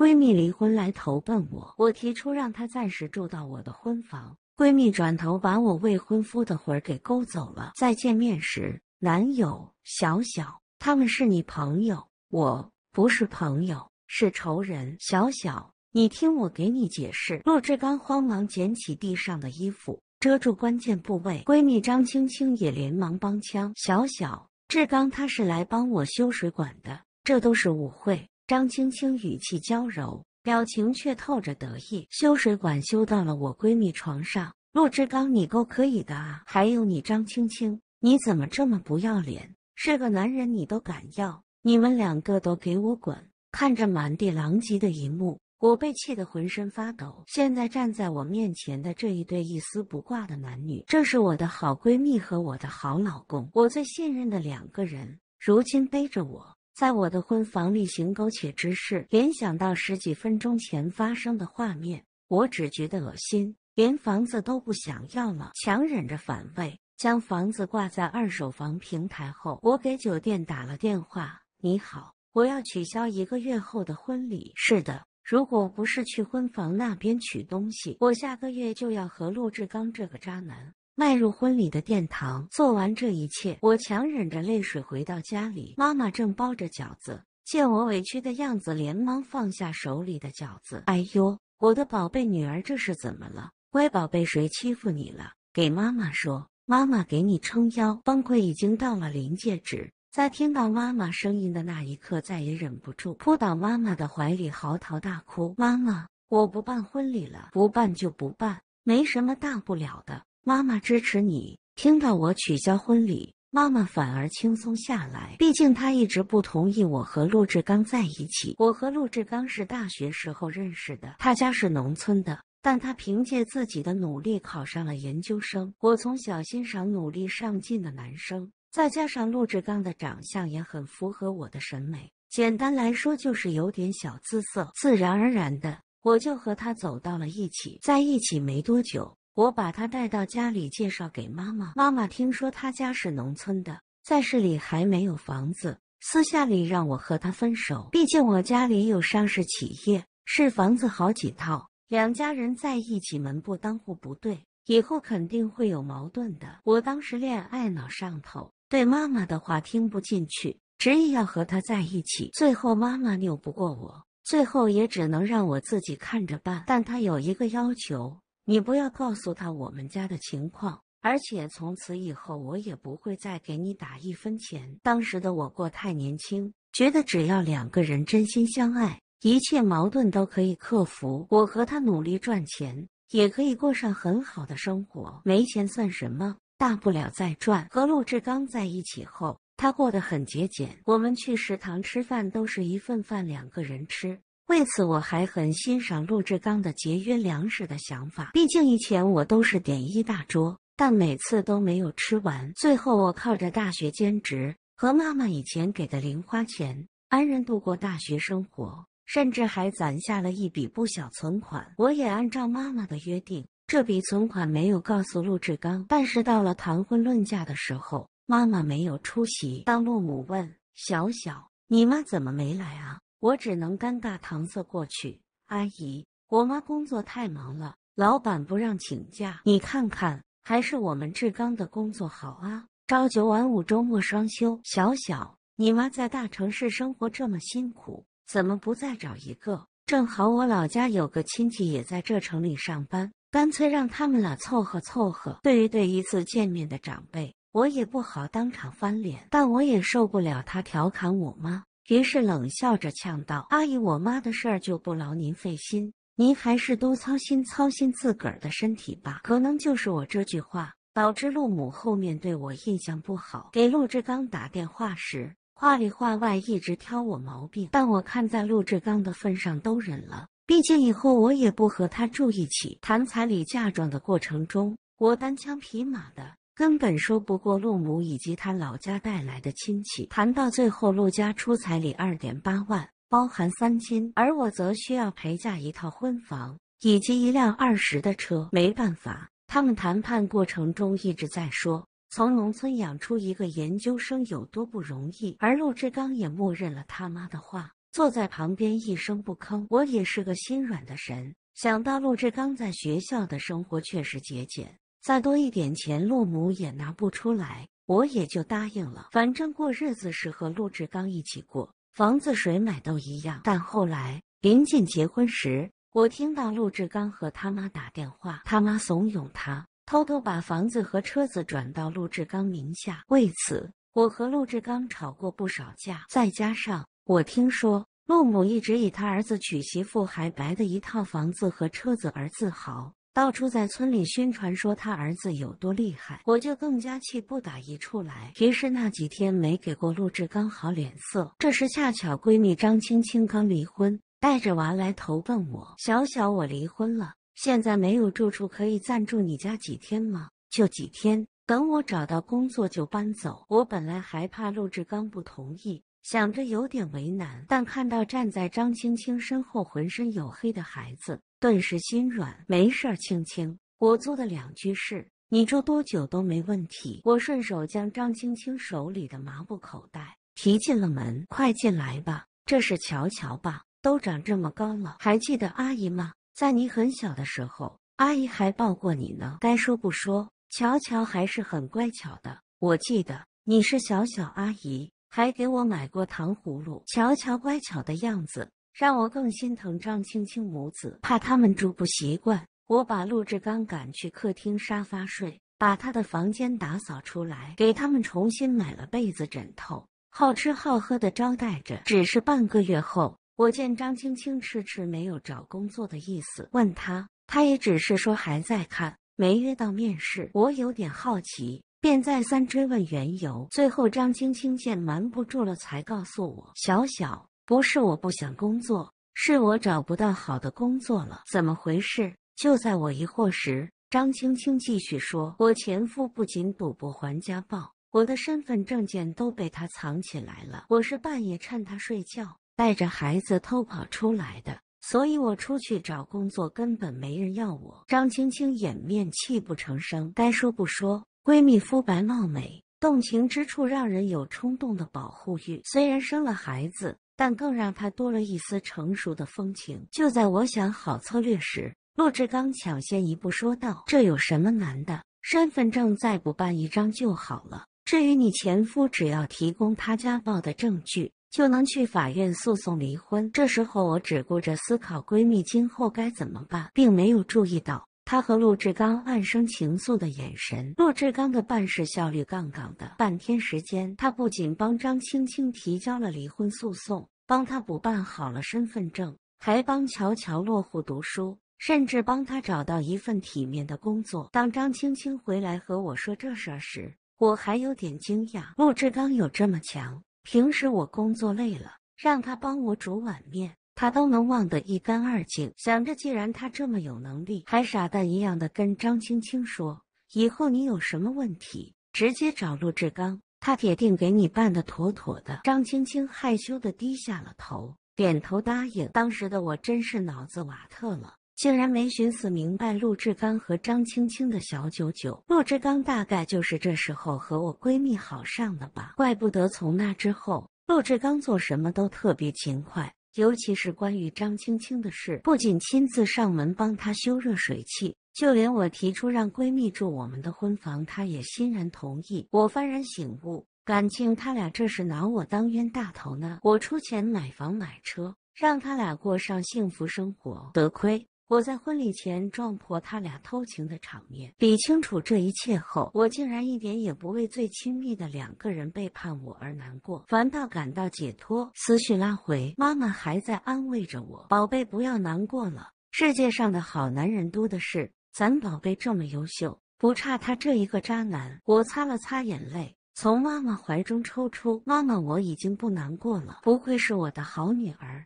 闺蜜离婚来投奔我，我提出让她暂时住到我的婚房。闺蜜转头把我未婚夫的魂儿给勾走了。再见面时，男友小小，他们是你朋友，我不是朋友，是仇人。小小，你听我给你解释。陆志刚慌忙捡起地上的衣服，遮住关键部位。闺蜜张青青也连忙帮腔。小小，志刚他是来帮我修水管的，这都是误会。张青青语气娇柔，表情却透着得意。修水管修到了我闺蜜床上，陆志刚，你够可以的啊！还有你，张青青，你怎么这么不要脸？是个男人你都敢要？你们两个都给我滚！看着满地狼藉的一幕，我被气得浑身发抖。现在站在我面前的这一对一丝不挂的男女，正是我的好闺蜜和我的好老公，我最信任的两个人，如今背着我。在我的婚房里行苟且之事，联想到十几分钟前发生的画面，我只觉得恶心，连房子都不想要了，强忍着反胃，将房子挂在二手房平台后，我给酒店打了电话：“你好，我要取消一个月后的婚礼。”“是的，如果不是去婚房那边取东西，我下个月就要和陆志刚这个渣男。”迈入婚礼的殿堂，做完这一切，我强忍着泪水回到家里。妈妈正包着饺子，见我委屈的样子，连忙放下手里的饺子。哎呦，我的宝贝女儿，这是怎么了？乖宝贝，谁欺负你了？给妈妈说，妈妈给你撑腰。崩溃已经到了临界值，在听到妈妈声音的那一刻，再也忍不住，扑倒妈妈的怀里嚎啕大哭。妈妈，我不办婚礼了，不办就不办，没什么大不了的。妈妈支持你。听到我取消婚礼，妈妈反而轻松下来。毕竟她一直不同意我和陆志刚在一起。我和陆志刚是大学时候认识的，他家是农村的，但他凭借自己的努力考上了研究生。我从小欣赏努力上进的男生，再加上陆志刚的长相也很符合我的审美。简单来说，就是有点小姿色，自然而然的，我就和他走到了一起。在一起没多久。我把他带到家里，介绍给妈妈。妈妈听说他家是农村的，在市里还没有房子，私下里让我和他分手。毕竟我家里有上市企业，是房子好几套，两家人在一起门不当户不对，以后肯定会有矛盾的。我当时恋爱脑上头，对妈妈的话听不进去，执意要和他在一起。最后妈妈拗不过我，最后也只能让我自己看着办。但他有一个要求。你不要告诉他我们家的情况，而且从此以后我也不会再给你打一分钱。当时的我过太年轻，觉得只要两个人真心相爱，一切矛盾都可以克服。我和他努力赚钱，也可以过上很好的生活。没钱算什么？大不了再赚。和陆志刚在一起后，他过得很节俭，我们去食堂吃饭都是一份饭两个人吃。为此，我还很欣赏陆志刚的节约粮食的想法。毕竟以前我都是点一大桌，但每次都没有吃完。最后，我靠着大学兼职和妈妈以前给的零花钱，安然度过大学生活，甚至还攒下了一笔不小存款。我也按照妈妈的约定，这笔存款没有告诉陆志刚。但是到了谈婚论嫁的时候，妈妈没有出席。当陆母问：“小小，你妈怎么没来啊？”我只能尴尬搪塞过去。阿姨，我妈工作太忙了，老板不让请假。你看看，还是我们志刚的工作好啊，朝九晚五，周末双休。小小，你妈在大城市生活这么辛苦，怎么不再找一个？正好我老家有个亲戚也在这城里上班，干脆让他们俩凑合凑合。对于对一次见面的长辈，我也不好当场翻脸，但我也受不了他调侃我妈。于是冷笑着呛道：“阿姨，我妈的事儿就不劳您费心，您还是多操心操心自个儿的身体吧。可能就是我这句话，导致陆母后面对我印象不好。给陆志刚打电话时，话里话外一直挑我毛病，但我看在陆志刚的份上都忍了，毕竟以后我也不和他住一起。谈彩礼嫁妆的过程中，我单枪匹马的。”根本说不过陆母以及他老家带来的亲戚。谈到最后，陆家出彩礼二点八万，包含三金，而我则需要陪嫁一套婚房以及一辆二十的车。没办法，他们谈判过程中一直在说，从农村养出一个研究生有多不容易。而陆志刚也默认了他妈的话，坐在旁边一声不吭。我也是个心软的神，想到陆志刚在学校的生活确实节俭。再多一点钱，陆母也拿不出来，我也就答应了。反正过日子是和陆志刚一起过，房子谁买都一样。但后来临近结婚时，我听到陆志刚和他妈打电话，他妈怂恿他偷偷把房子和车子转到陆志刚名下。为此，我和陆志刚吵过不少架。再加上我听说陆母一直以他儿子娶媳妇还白的一套房子和车子而自豪。到处在村里宣传说他儿子有多厉害，我就更加气不打一处来。于是那几天没给过陆志刚好脸色。这时恰巧闺蜜张青青刚离婚，带着娃来投奔我。小小，我离婚了，现在没有住处，可以暂住你家几天吗？就几天，等我找到工作就搬走。我本来还怕陆志刚不同意，想着有点为难，但看到站在张青青身后浑身黝黑的孩子。顿时心软，没事儿，青青，我租的两居室，你住多久都没问题。我顺手将张青青手里的麻布口袋提进了门，快进来吧，这是乔乔吧，都长这么高了，还记得阿姨吗？在你很小的时候，阿姨还抱过你呢。该说不说，乔乔还是很乖巧的。我记得你是小小阿姨，还给我买过糖葫芦。乔乔乖巧的样子。让我更心疼张青青母子，怕他们住不习惯，我把陆志刚赶去客厅沙发睡，把他的房间打扫出来，给他们重新买了被子、枕头，好吃好喝的招待着。只是半个月后，我见张青青迟迟没有找工作的意思，问他，他也只是说还在看，没约到面试。我有点好奇，便再三追问缘由。最后，张青青见瞒不住了，才告诉我，小小。不是我不想工作，是我找不到好的工作了。怎么回事？就在我疑惑时，张青青继续说：“我前夫不仅赌博，还家暴，我的身份证件都被他藏起来了。我是半夜趁他睡觉，带着孩子偷跑出来的，所以我出去找工作根本没人要我。”张青青掩面泣不成声。该说不说，闺蜜肤白貌美，动情之处让人有冲动的保护欲。虽然生了孩子。但更让她多了一丝成熟的风情。就在我想好策略时，陆志刚抢先一步说道：“这有什么难的？身份证再补办一张就好了。至于你前夫，只要提供他家暴的证据，就能去法院诉讼离婚。”这时候，我只顾着思考闺蜜今后该怎么办，并没有注意到她和陆志刚暗生情愫的眼神。陆志刚的办事效率杠杠的，半天时间，他不仅帮张青青提交了离婚诉讼。帮他补办好了身份证，还帮乔乔落户读书，甚至帮他找到一份体面的工作。当张青青回来和我说这事儿时，我还有点惊讶。陆志刚有这么强？平时我工作累了，让他帮我煮碗面，他都能忘得一干二净。想着既然他这么有能力，还傻蛋一样的跟张青青说：“以后你有什么问题，直接找陆志刚。”他铁定给你办的妥妥的。张青青害羞的低下了头，点头答应。当时的我真是脑子瓦特了，竟然没寻思明白陆志刚和张青青的小九九。陆志刚大概就是这时候和我闺蜜好上的吧，怪不得从那之后，陆志刚做什么都特别勤快。尤其是关于张青青的事，不仅亲自上门帮她修热水器，就连我提出让闺蜜住我们的婚房，她也欣然同意。我幡然醒悟，感情他俩这是拿我当冤大头呢！我出钱买房买车，让他俩过上幸福生活，得亏。我在婚礼前撞破他俩偷情的场面，理清楚这一切后，我竟然一点也不为最亲密的两个人背叛我而难过，反倒感到解脱。思绪拉回，妈妈还在安慰着我：“宝贝，不要难过了，世界上的好男人多的是，咱宝贝这么优秀，不差他这一个渣男。”我擦了擦眼泪，从妈妈怀中抽出：“妈妈，我已经不难过了，不愧是我的好女儿。”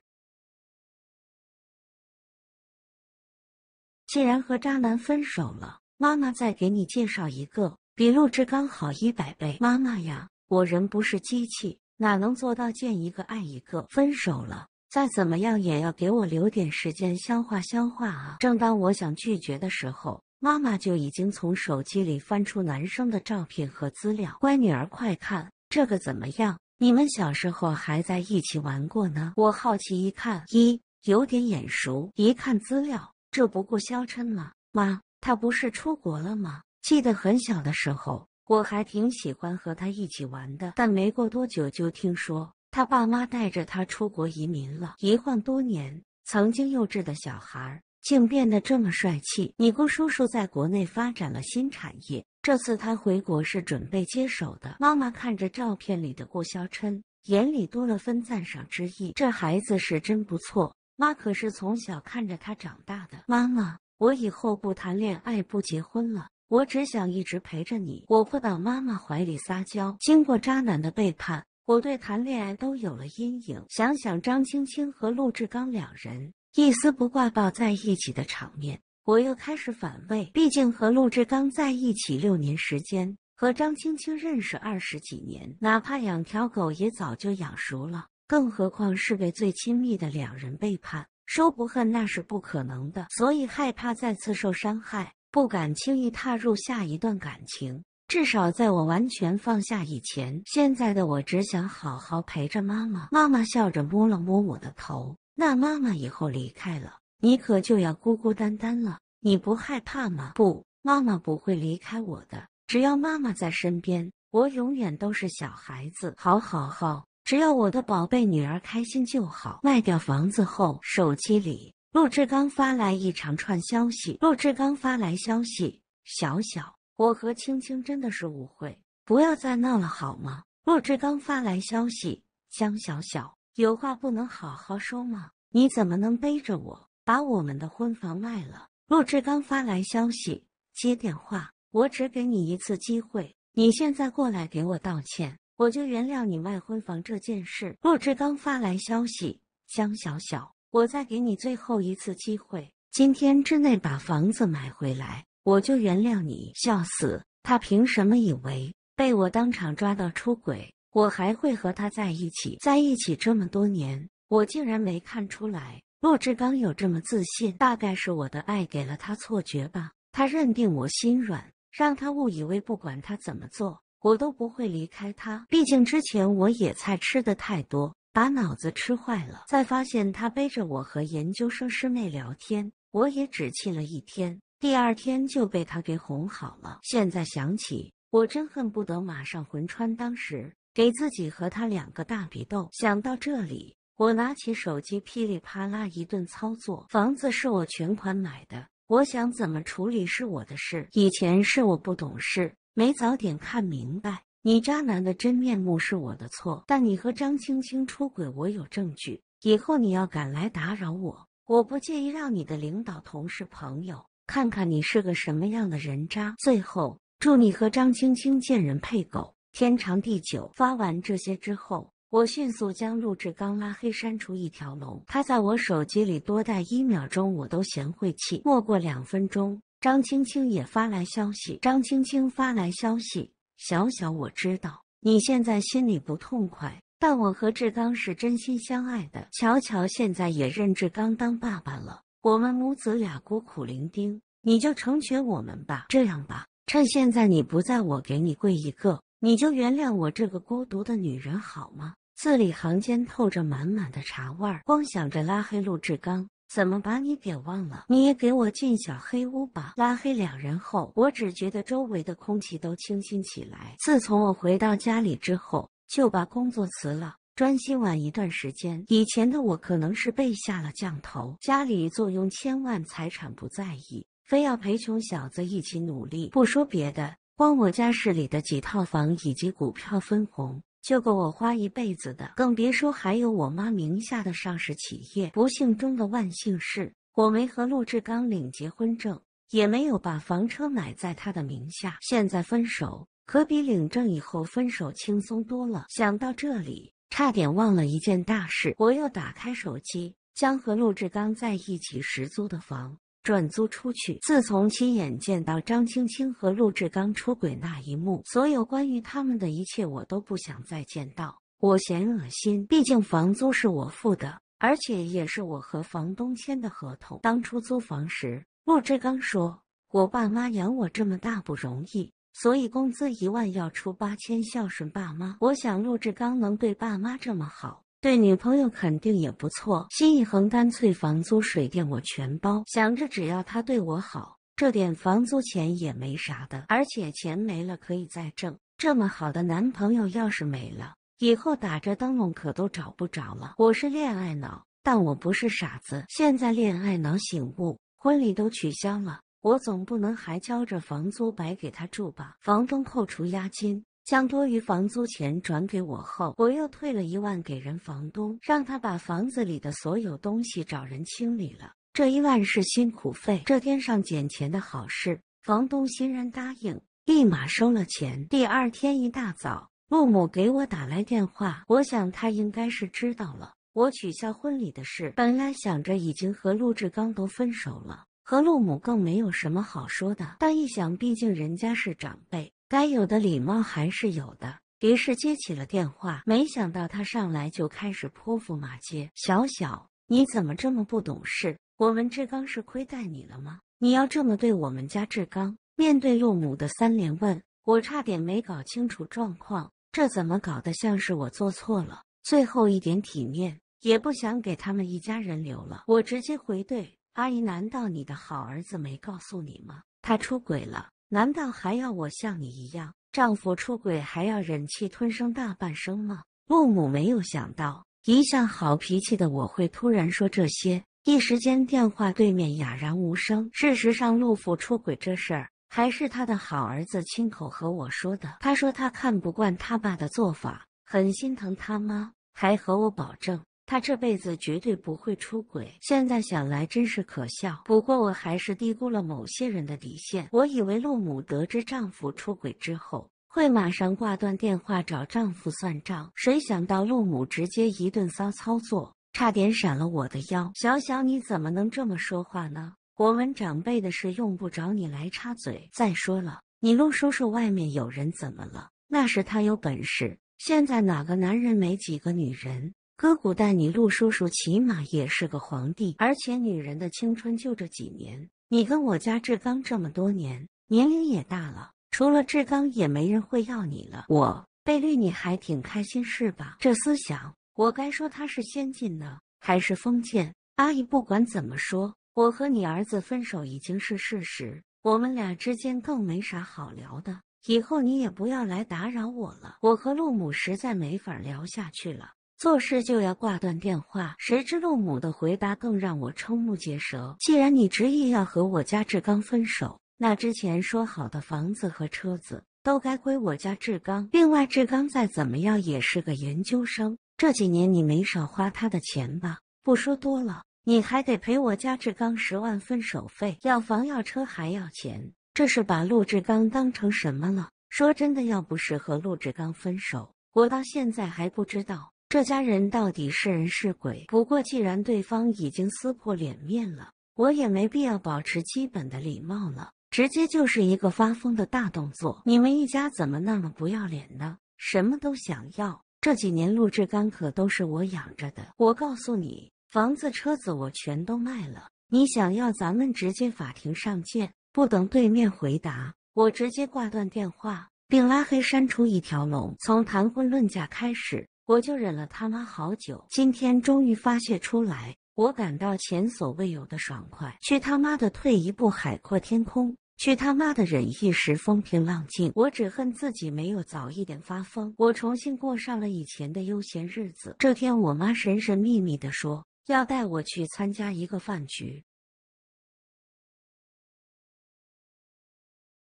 既然和渣男分手了，妈妈再给你介绍一个比陆之刚好一百倍。妈妈呀，我人不是机器，哪能做到见一个爱一个？分手了，再怎么样也要给我留点时间消化消化啊！正当我想拒绝的时候，妈妈就已经从手机里翻出男生的照片和资料。乖女儿，快看这个怎么样？你们小时候还在一起玩过呢。我好奇一看，一有点眼熟，一看资料。这不顾萧琛吗？妈，他不是出国了吗？记得很小的时候，我还挺喜欢和他一起玩的。但没过多久，就听说他爸妈带着他出国移民了。一晃多年，曾经幼稚的小孩竟变得这么帅气。你姑叔叔在国内发展了新产业，这次他回国是准备接手的。妈妈看着照片里的顾萧琛，眼里多了分赞赏之意。这孩子是真不错。妈可是从小看着他长大的。妈妈，我以后不谈恋爱不结婚了，我只想一直陪着你。我扑到妈妈怀里撒娇。经过渣男的背叛，我对谈恋爱都有了阴影。想想张青青和陆志刚两人一丝不挂抱在一起的场面，我又开始反胃。毕竟和陆志刚在一起六年时间，和张青青认识二十几年，哪怕养条狗也早就养熟了。更何况是被最亲密的两人背叛，说不恨那是不可能的，所以害怕再次受伤害，不敢轻易踏入下一段感情。至少在我完全放下以前，现在的我只想好好陪着妈妈。妈妈笑着摸了摸我的头：“那妈妈以后离开了，你可就要孤孤单单了。你不害怕吗？”“不，妈妈不会离开我的，只要妈妈在身边，我永远都是小孩子。”“好好好。”只要我的宝贝女儿开心就好。卖掉房子后，手机里陆志刚发来一长串消息。陆志刚发来消息：小小，我和青青真的是误会，不要再闹了，好吗？陆志刚发来消息：江小小，有话不能好好说吗？你怎么能背着我把我们的婚房卖了？陆志刚发来消息：接电话，我只给你一次机会，你现在过来给我道歉。我就原谅你卖婚房这件事。洛志刚发来消息：“江小小，我再给你最后一次机会，今天之内把房子买回来，我就原谅你。”笑死，他凭什么以为被我当场抓到出轨，我还会和他在一起？在一起这么多年，我竟然没看出来洛志刚有这么自信。大概是我的爱给了他错觉吧。他认定我心软，让他误以为不管他怎么做。我都不会离开他，毕竟之前我野菜吃的太多，把脑子吃坏了。再发现他背着我和研究生师妹聊天，我也只气了一天，第二天就被他给哄好了。现在想起，我真恨不得马上魂穿当时，给自己和他两个大比斗。想到这里，我拿起手机噼里啪啦一顿操作。房子是我全款买的，我想怎么处理是我的事。以前是我不懂事。没早点看明白，你渣男的真面目是我的错。但你和张青青出轨，我有证据。以后你要敢来打扰我，我不介意让你的领导、同事、朋友看看你是个什么样的人渣。最后，祝你和张青青贱人配狗，天长地久。发完这些之后，我迅速将陆志刚拉黑、删除，一条龙。他在我手机里多待一秒钟，我都嫌晦气。没过两分钟。张青青也发来消息。张青青发来消息：小小，我知道你现在心里不痛快，但我和志刚是真心相爱的。乔乔现在也认志刚当爸爸了，我们母子俩孤苦伶仃，你就成全我们吧。这样吧，趁现在你不在我，给你跪一个，你就原谅我这个孤独的女人好吗？字里行间透着满满的茶味儿，光想着拉黑陆志刚。怎么把你给忘了？你也给我进小黑屋吧！拉黑两人后，我只觉得周围的空气都清新起来。自从我回到家里之后，就把工作辞了，专心玩一段时间。以前的我可能是被下了降头，家里坐拥千万财产不在意，非要陪穷小子一起努力。不说别的，光我家室里的几套房以及股票分红。就够我花一辈子的，更别说还有我妈名下的上市企业。不幸中的万幸是，我没和陆志刚领结婚证，也没有把房车买在他的名下。现在分手，可比领证以后分手轻松多了。想到这里，差点忘了一件大事，我又打开手机，将和陆志刚在一起时租的房。转租出去。自从亲眼见到张青青和陆志刚出轨那一幕，所有关于他们的一切，我都不想再见到。我嫌恶心，毕竟房租是我付的，而且也是我和房东签的合同。当初租房时，陆志刚说：“我爸妈养我这么大不容易，所以工资一万要出八千，孝顺爸妈。”我想陆志刚能对爸妈这么好。对女朋友肯定也不错，心一横，干脆房租水电我全包。想着只要他对我好，这点房租钱也没啥的，而且钱没了可以再挣。这么好的男朋友要是没了，以后打着灯笼可都找不着了。我是恋爱脑，但我不是傻子。现在恋爱脑醒悟，婚礼都取消了，我总不能还交着房租白给他住吧？房东扣除押金。将多余房租钱转给我后，我又退了一万给人房东，让他把房子里的所有东西找人清理了。这一万是辛苦费，这天上捡钱的好事，房东欣然答应，立马收了钱。第二天一大早，陆母给我打来电话，我想他应该是知道了我取消婚礼的事。本来想着已经和陆志刚都分手了，和陆母更没有什么好说的，但一想，毕竟人家是长辈。该有的礼貌还是有的。于是接起了电话，没想到他上来就开始泼妇骂街：“小小，你怎么这么不懂事？我们志刚是亏待你了吗？你要这么对我们家志刚？”面对陆母的三连问，我差点没搞清楚状况，这怎么搞得像是我做错了？最后一点体面也不想给他们一家人留了，我直接回怼：“阿姨，难道你的好儿子没告诉你吗？他出轨了。”难道还要我像你一样，丈夫出轨还要忍气吞声大半生吗？陆母没有想到，一向好脾气的我会突然说这些，一时间电话对面哑然无声。事实上，陆父出轨这事儿还是他的好儿子亲口和我说的。他说他看不惯他爸的做法，很心疼他妈，还和我保证。他这辈子绝对不会出轨。现在想来真是可笑。不过我还是低估了某些人的底线。我以为陆母得知丈夫出轨之后，会马上挂断电话找丈夫算账。谁想到陆母直接一顿骚操作，差点闪了我的腰。小小你怎么能这么说话呢？我们长辈的事用不着你来插嘴。再说了，你陆叔叔外面有人怎么了？那是他有本事。现在哪个男人没几个女人？哥，古代你陆叔叔起码也是个皇帝，而且女人的青春就这几年。你跟我家志刚这么多年，年龄也大了，除了志刚也没人会要你了。我被绿你还挺开心是吧？这思想，我该说他是先进呢，还是封建？阿姨，不管怎么说，我和你儿子分手已经是事实，我们俩之间更没啥好聊的。以后你也不要来打扰我了，我和陆母实在没法聊下去了。做事就要挂断电话，谁知陆母的回答更让我瞠目结舌。既然你执意要和我家志刚分手，那之前说好的房子和车子都该归我家志刚。另外，志刚再怎么样也是个研究生，这几年你没少花他的钱吧？不说多了，你还得赔我家志刚十万分手费，要房要车还要钱，这是把陆志刚当成什么了？说真的，要不是和陆志刚分手，我到现在还不知道。这家人到底是人是鬼？不过既然对方已经撕破脸面了，我也没必要保持基本的礼貌了，直接就是一个发疯的大动作！你们一家怎么那么不要脸呢？什么都想要？这几年陆志刚可都是我养着的，我告诉你，房子、车子我全都卖了，你想要咱们直接法庭上见！不等对面回答，我直接挂断电话，并拉黑删除一条龙，从谈婚论嫁开始。我就忍了他妈好久，今天终于发泄出来，我感到前所未有的爽快。去他妈的退一步，海阔天空；去他妈的忍一时，风平浪静。我只恨自己没有早一点发疯。我重新过上了以前的悠闲日子。这天，我妈神神秘秘的说要带我去参加一个饭局。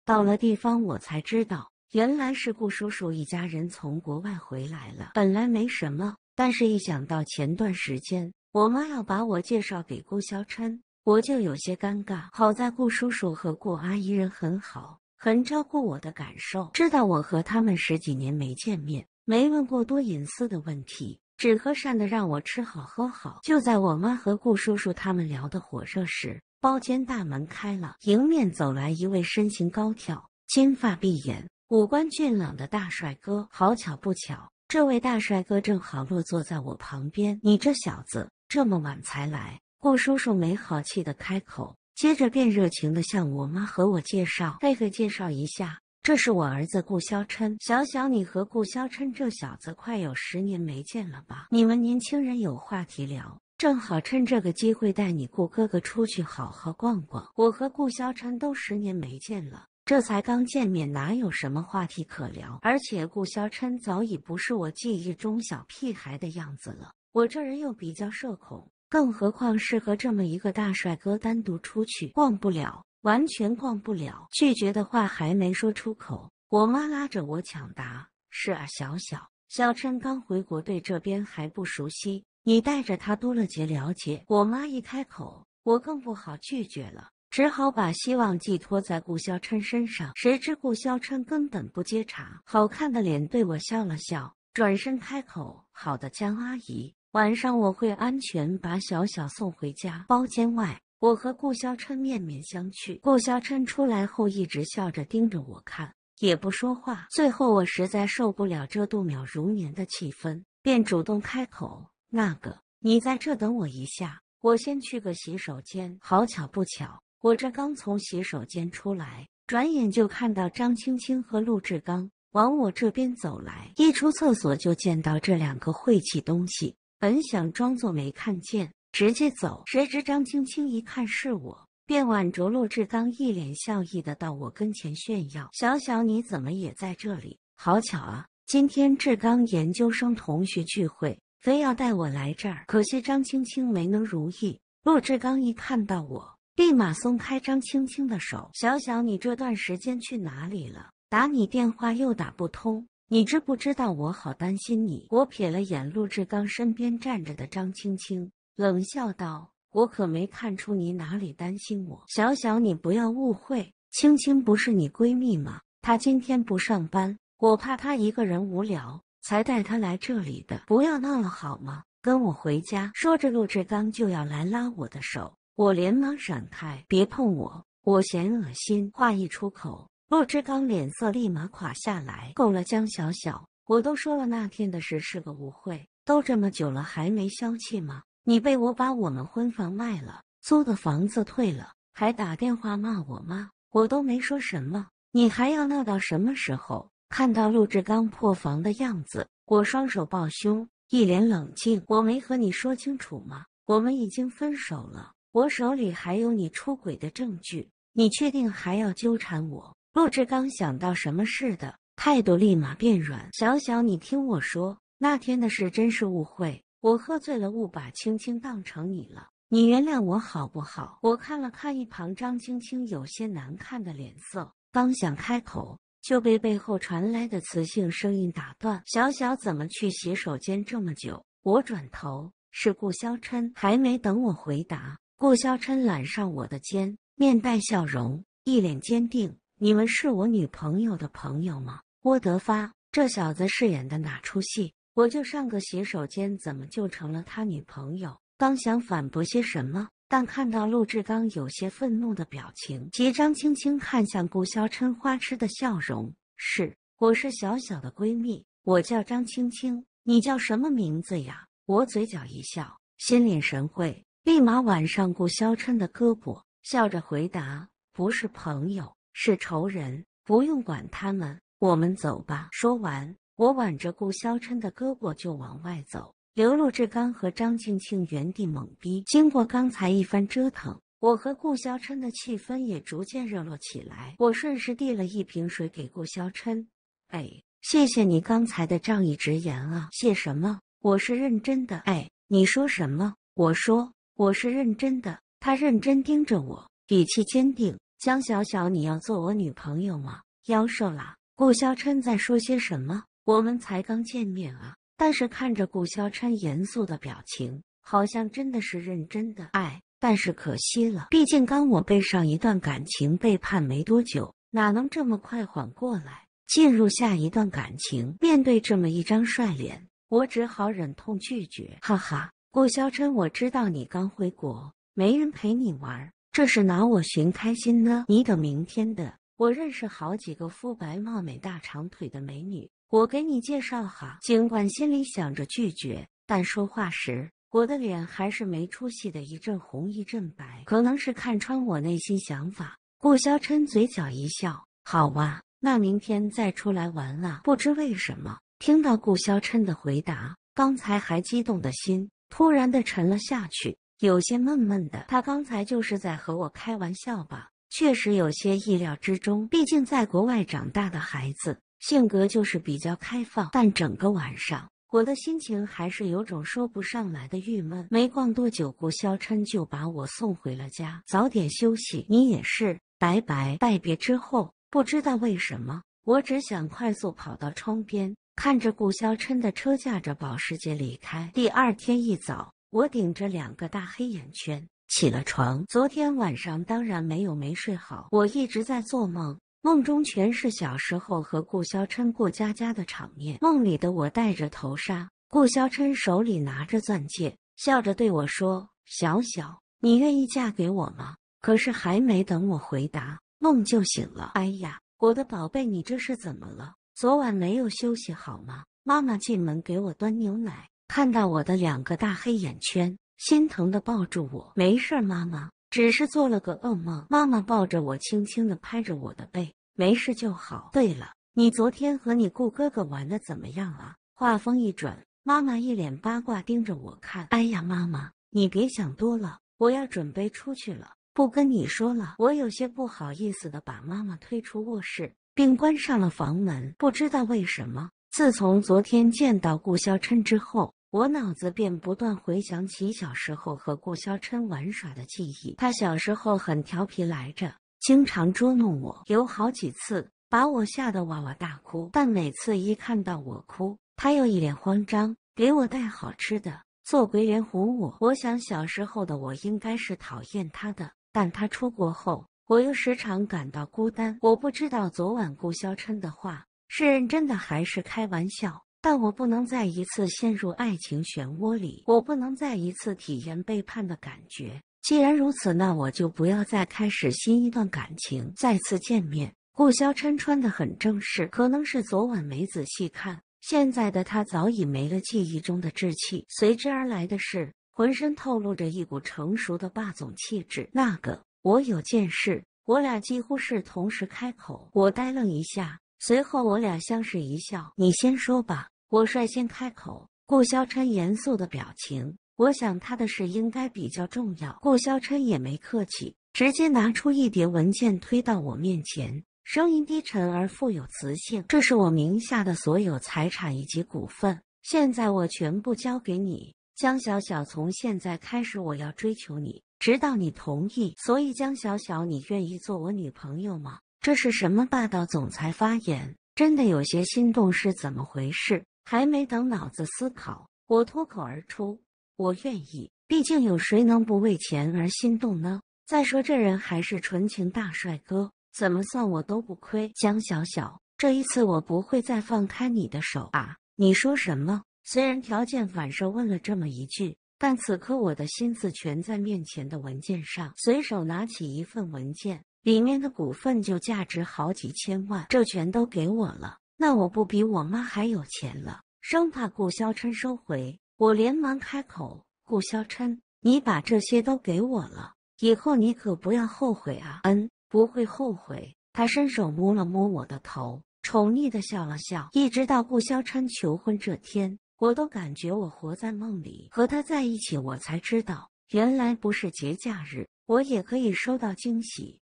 到了地方，我才知道。原来是顾叔叔一家人从国外回来了。本来没什么，但是一想到前段时间我妈要把我介绍给顾霄琛，我就有些尴尬。好在顾叔叔和顾阿姨人很好，很照顾我的感受，知道我和他们十几年没见面，没问过多隐私的问题，只和善的让我吃好喝好。就在我妈和顾叔叔他们聊得火热时，包间大门开了，迎面走来一位身形高挑、金发碧眼。五官俊朗的大帅哥，好巧不巧，这位大帅哥正好落坐在我旁边。你这小子这么晚才来，顾叔叔没好气的开口，接着便热情的向我妈和我介绍：“哥哥，介绍一下，这是我儿子顾萧琛。小小你和顾萧琛这小子快有十年没见了吧？你们年轻人有话题聊，正好趁这个机会带你顾哥哥出去好好逛逛。我和顾萧琛都十年没见了。”这才刚见面，哪有什么话题可聊？而且顾霄琛早已不是我记忆中小屁孩的样子了。我这人又比较社恐，更何况是和这么一个大帅哥单独出去，逛不了，完全逛不了。拒绝的话还没说出口，我妈拉着我抢答：“是啊，小小，小琛刚回国，对这边还不熟悉，你带着他多了解了解。”我妈一开口，我更不好拒绝了。只好把希望寄托在顾霄琛身上，谁知顾霄琛根本不接茬，好看的脸对我笑了笑，转身开口：“好的，江阿姨，晚上我会安全把小小送回家。”包间外，我和顾霄琛面面相觑。顾霄琛出来后一直笑着盯着我看，也不说话。最后我实在受不了这度秒如年的气氛，便主动开口：“那个，你在这等我一下，我先去个洗手间。”好巧不巧。我这刚从洗手间出来，转眼就看到张青青和陆志刚往我这边走来。一出厕所就见到这两个晦气东西，本想装作没看见，直接走。谁知张青青一看是我，便挽着陆志刚一脸笑意的到我跟前炫耀：“小小你怎么也在这里？好巧啊！今天志刚研究生同学聚会，非要带我来这儿。可惜张青青没能如意。”陆志刚一看到我。立马松开张青青的手，小小，你这段时间去哪里了？打你电话又打不通，你知不知道我好担心你？我瞥了眼陆志刚身边站着的张青青，冷笑道：“我可没看出你哪里担心我。”小小，你不要误会，青青不是你闺蜜吗？她今天不上班，我怕她一个人无聊，才带她来这里的。不要闹了好吗？跟我回家。说着，陆志刚就要来拉我的手。我连忙闪开，别碰我，我嫌恶心。话一出口，陆志刚脸色立马垮下来。够了，江小小，我都说了那天的事是个误会，都这么久了还没消气吗？你被我把我们婚房卖了，租的房子退了，还打电话骂我妈，我都没说什么，你还要闹到什么时候？看到陆志刚破防的样子，我双手抱胸，一脸冷静。我没和你说清楚吗？我们已经分手了。我手里还有你出轨的证据，你确定还要纠缠我？陆志刚想到什么似的，态度立马变软。小小，你听我说，那天的事真是误会，我喝醉了，误把青青当成你了，你原谅我好不好？我看了看一旁张青青有些难看的脸色，刚想开口，就被背后传来的磁性声音打断。小小，怎么去洗手间这么久？我转头是顾霄琛，还没等我回答。顾霄琛揽上我的肩，面带笑容，一脸坚定：“你们是我女朋友的朋友吗？”郭德发这小子饰演的哪出戏？我就上个洗手间，怎么就成了他女朋友？刚想反驳些什么，但看到陆志刚有些愤怒的表情及张青青看向顾霄琛花痴的笑容，是，我是小小的闺蜜，我叫张青青，你叫什么名字呀？我嘴角一笑，心领神会。立马挽上顾霄琛的胳膊，笑着回答：“不是朋友，是仇人，不用管他们，我们走吧。”说完，我挽着顾霄琛的胳膊就往外走。刘露志刚和张静静原地懵逼。经过刚才一番折腾，我和顾霄琛的气氛也逐渐热络起来。我顺势递了一瓶水给顾霄琛：“哎，谢谢你刚才的仗义直言啊，谢什么？我是认真的。”哎，你说什么？我说。我是认真的，他认真盯着我，语气坚定：“江小小，你要做我女朋友吗？”夭寿啦！顾霄琛在说些什么？我们才刚见面啊！但是看着顾霄琛严肃的表情，好像真的是认真的。爱。但是可惜了，毕竟刚我背上一段感情背叛没多久，哪能这么快缓过来，进入下一段感情？面对这么一张帅脸，我只好忍痛拒绝。哈哈。顾萧琛，我知道你刚回国，没人陪你玩，这是拿我寻开心呢？你等明天的。我认识好几个肤白貌美、大长腿的美女，我给你介绍哈。尽管心里想着拒绝，但说话时我的脸还是没出息的一阵红一阵白。可能是看穿我内心想法，顾萧琛嘴角一笑：“好啊，那明天再出来玩了。”不知为什么，听到顾萧琛的回答，刚才还激动的心。突然的沉了下去，有些闷闷的。他刚才就是在和我开玩笑吧？确实有些意料之中，毕竟在国外长大的孩子，性格就是比较开放。但整个晚上，我的心情还是有种说不上来的郁闷。没逛多久，顾霄琛就把我送回了家。早点休息，你也是。拜拜。拜别之后，不知道为什么，我只想快速跑到窗边。看着顾霄琛的车驾着保时捷离开。第二天一早，我顶着两个大黑眼圈起了床。昨天晚上当然没有没睡好，我一直在做梦，梦中全是小时候和顾霄琛过家家的场面。梦里的我戴着头纱，顾霄琛手里拿着钻戒，笑着对我说：“小小，你愿意嫁给我吗？”可是还没等我回答，梦就醒了。哎呀，我的宝贝，你这是怎么了？昨晚没有休息好吗？妈妈进门给我端牛奶，看到我的两个大黑眼圈，心疼的抱住我。没事儿，妈妈，只是做了个噩梦。妈妈抱着我，轻轻的拍着我的背，没事就好。对了，你昨天和你顾哥哥玩的怎么样啊？话锋一转，妈妈一脸八卦盯着我看。哎呀，妈妈，你别想多了，我要准备出去了，不跟你说了。我有些不好意思的把妈妈推出卧室。并关上了房门。不知道为什么，自从昨天见到顾霄琛之后，我脑子便不断回想起小时候和顾霄琛玩耍的记忆。他小时候很调皮来着，经常捉弄我，有好几次把我吓得哇哇大哭。但每次一看到我哭，他又一脸慌张，给我带好吃的，做鬼脸哄我。我想小时候的我应该是讨厌他的，但他出国后。我又时常感到孤单。我不知道昨晚顾萧琛的话是认真的还是开玩笑，但我不能再一次陷入爱情漩涡里，我不能再一次体验背叛的感觉。既然如此，那我就不要再开始新一段感情。再次见面，顾萧琛穿的很正式，可能是昨晚没仔细看，现在的他早已没了记忆中的稚气，随之而来的是浑身透露着一股成熟的霸总气质。那个。我有件事，我俩几乎是同时开口。我呆愣一下，随后我俩相视一笑。你先说吧，我率先开口。顾霄琛严肃的表情，我想他的事应该比较重要。顾霄琛也没客气，直接拿出一叠文件推到我面前，声音低沉而富有磁性：“这是我名下的所有财产以及股份，现在我全部交给你，江小小。从现在开始，我要追求你。”直到你同意，所以江小小，你愿意做我女朋友吗？这是什么霸道总裁发言？真的有些心动，是怎么回事？还没等脑子思考，我脱口而出：“我愿意。”毕竟有谁能不为钱而心动呢？再说这人还是纯情大帅哥，怎么算我都不亏。江小小，这一次我不会再放开你的手啊！你说什么？虽然条件反射问了这么一句。但此刻我的心思全在面前的文件上，随手拿起一份文件，里面的股份就价值好几千万，这全都给我了，那我不比我妈还有钱了？生怕顾萧琛收回，我连忙开口：“顾萧琛，你把这些都给我了，以后你可不要后悔啊！”“嗯，不会后悔。”他伸手摸了摸我的头，宠溺的笑了笑。一直到顾萧琛求婚这天。我都感觉我活在梦里，和他在一起，我才知道原来不是节假日，我也可以收到惊喜。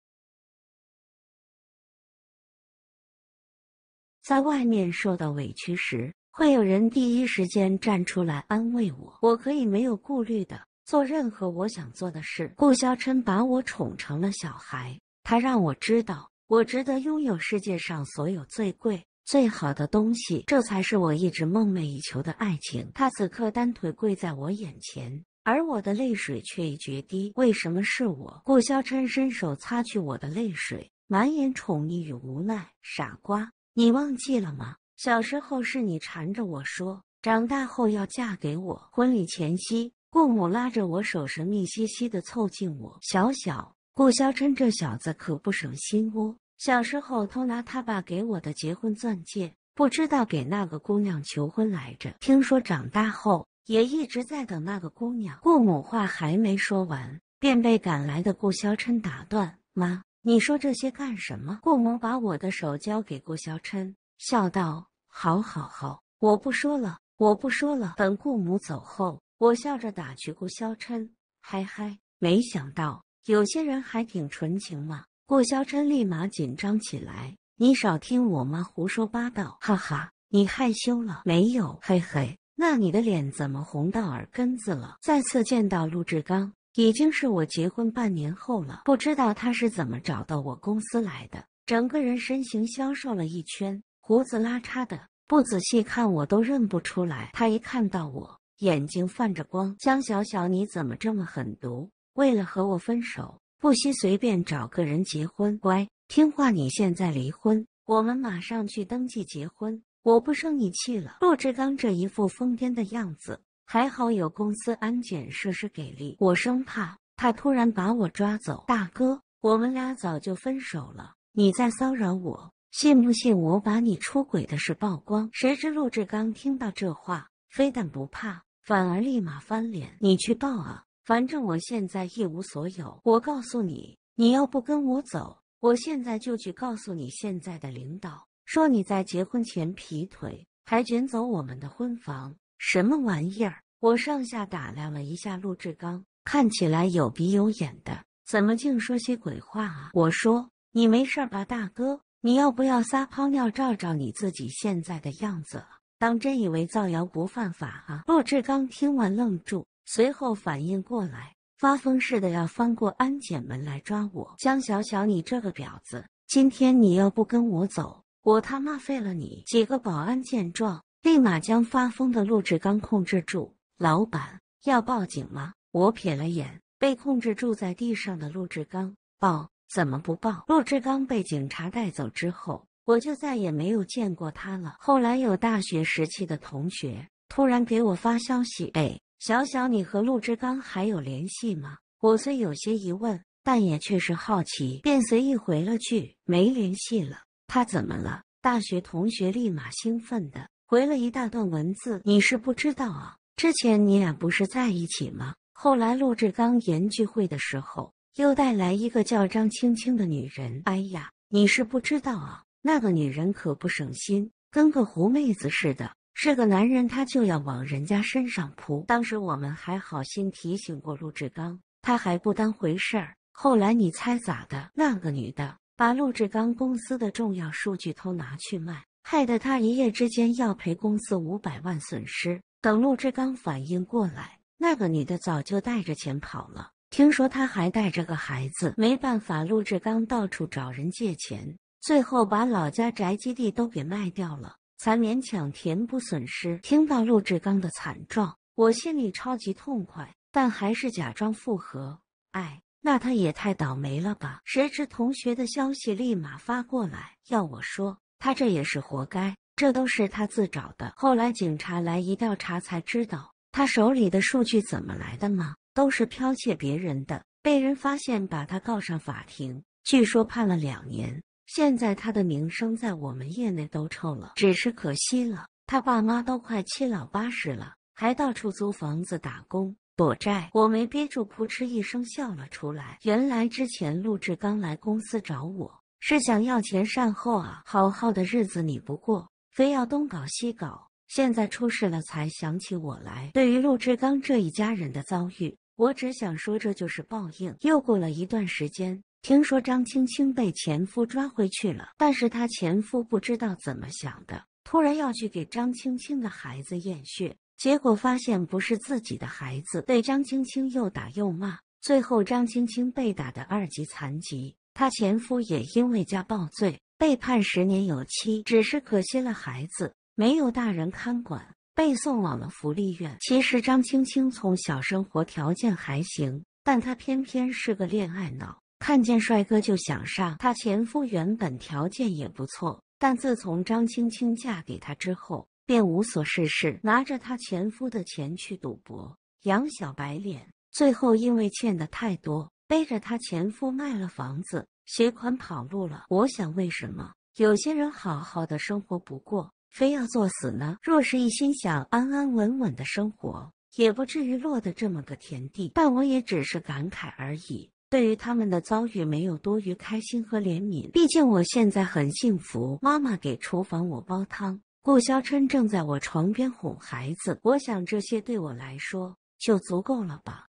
在外面受到委屈时，会有人第一时间站出来安慰我，我可以没有顾虑的做任何我想做的事。顾霄琛把我宠成了小孩，他让我知道，我值得拥有世界上所有最贵。最好的东西，这才是我一直梦寐以求的爱情。他此刻单腿跪在我眼前，而我的泪水却已决堤。为什么是我？顾霄琛伸手擦去我的泪水，满眼宠溺与无奈。傻瓜，你忘记了吗？小时候是你缠着我说，长大后要嫁给我。婚礼前夕，顾母拉着我手，神秘兮兮的凑近我：“小小，顾霄琛这小子可不省心哦。”小时候偷拿他爸给我的结婚钻戒，不知道给那个姑娘求婚来着。听说长大后也一直在等那个姑娘。顾母话还没说完，便被赶来的顾萧琛打断：“妈，你说这些干什么？”顾母把我的手交给顾萧琛，笑道：“好好好，我不说了，我不说了。”等顾母走后，我笑着打趣顾萧琛：“嗨嗨，没想到有些人还挺纯情嘛。”顾霄琛立马紧张起来：“你少听我妈胡说八道，哈哈，你害羞了没有？嘿嘿，那你的脸怎么红到耳根子了？”再次见到陆志刚，已经是我结婚半年后了，不知道他是怎么找到我公司来的。整个人身形消瘦了一圈，胡子拉碴的，不仔细看我都认不出来。他一看到我，眼睛泛着光：“江小小，你怎么这么狠毒？为了和我分手？”不惜随便找个人结婚，乖听话，你现在离婚，我们马上去登记结婚，我不生你气了。陆志刚这一副疯癫的样子，还好有公司安检设施给力，我生怕他突然把我抓走。大哥，我们俩早就分手了，你再骚扰我，信不信我把你出轨的事曝光？谁知陆志刚听到这话，非但不怕，反而立马翻脸，你去报啊！反正我现在一无所有。我告诉你，你要不跟我走，我现在就去告诉你现在的领导，说你在结婚前劈腿，还卷走我们的婚房，什么玩意儿？我上下打量了一下陆志刚，看起来有鼻有眼的，怎么净说些鬼话啊？我说你没事吧，大哥？你要不要撒泡尿照照你自己现在的样子？当真以为造谣不犯法啊？陆志刚听完愣住。随后反应过来，发疯似的要翻过安检门来抓我。江小小，你这个婊子，今天你要不跟我走，我他妈废了你！几个保安见状，立马将发疯的陆志刚控制住。老板要报警吗？我瞥了眼被控制住在地上的陆志刚，报？怎么不报？陆志刚被警察带走之后，我就再也没有见过他了。后来有大学时期的同学突然给我发消息，哎。小小，你和陆志刚还有联系吗？我虽有些疑问，但也确实好奇，便随意回了句：“没联系了。”他怎么了？大学同学立马兴奋的回了一大段文字：“你是不知道啊，之前你俩不是在一起吗？后来陆志刚研聚会的时候，又带来一个叫张青青的女人。哎呀，你是不知道啊，那个女人可不省心，跟个狐妹子似的。”是个男人，他就要往人家身上扑。当时我们还好心提醒过陆志刚，他还不当回事儿。后来你猜咋的？那个女的把陆志刚公司的重要数据偷拿去卖，害得他一夜之间要赔公司五百万损失。等陆志刚反应过来，那个女的早就带着钱跑了。听说他还带着个孩子。没办法，陆志刚到处找人借钱，最后把老家宅基地都给卖掉了。才勉强填补损失。听到陆志刚的惨状，我心里超级痛快，但还是假装复合。哎，那他也太倒霉了吧！谁知同学的消息立马发过来，要我说，他这也是活该，这都是他自找的。后来警察来一调查，才知道他手里的数据怎么来的吗？都是剽窃别人的，被人发现，把他告上法庭，据说判了两年。现在他的名声在我们业内都臭了，只是可惜了，他爸妈都快七老八十了，还到处租房子打工躲债。我没憋住，扑哧一声笑了出来。原来之前陆志刚来公司找我，是想要钱善后啊，好好的日子你不过，非要东搞西搞，现在出事了才想起我来。对于陆志刚这一家人的遭遇，我只想说，这就是报应。又过了一段时间。听说张青青被前夫抓回去了，但是她前夫不知道怎么想的，突然要去给张青青的孩子验血，结果发现不是自己的孩子，对张青青又打又骂，最后张青青被打的二级残疾，她前夫也因为家暴罪被判十年有期，只是可惜了孩子，没有大人看管，被送往了福利院。其实张青青从小生活条件还行，但她偏偏是个恋爱脑。看见帅哥就想上。她前夫原本条件也不错，但自从张青青嫁给他之后，便无所事事，拿着他前夫的钱去赌博、养小白脸，最后因为欠的太多，背着他前夫卖了房子，携款跑路了。我想，为什么有些人好好的生活不过，非要作死呢？若是一心想安安稳稳的生活，也不至于落得这么个田地。但我也只是感慨而已。对于他们的遭遇，没有多余开心和怜悯。毕竟我现在很幸福，妈妈给厨房我煲汤，顾霄春正在我床边哄孩子。我想这些对我来说就足够了吧。